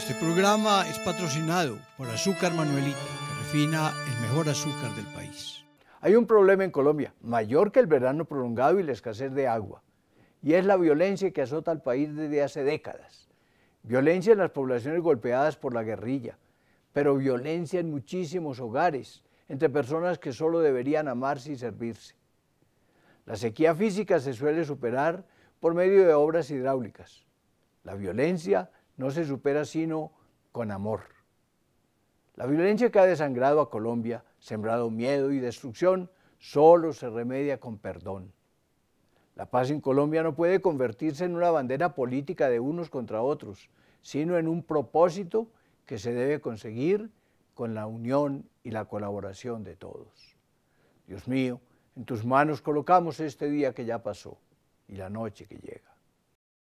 Este programa es patrocinado por Azúcar Manuelita, que refina el mejor azúcar del país. Hay un problema en Colombia, mayor que el verano prolongado y la escasez de agua, y es la violencia que azota al país desde hace décadas. Violencia en las poblaciones golpeadas por la guerrilla, pero violencia en muchísimos hogares, entre personas que solo deberían amarse y servirse. La sequía física se suele superar por medio de obras hidráulicas. La violencia no se supera sino con amor. La violencia que ha desangrado a Colombia, sembrado miedo y destrucción, solo se remedia con perdón. La paz en Colombia no puede convertirse en una bandera política de unos contra otros, sino en un propósito que se debe conseguir con la unión y la colaboración de todos. Dios mío, en tus manos colocamos este día que ya pasó y la noche que llega.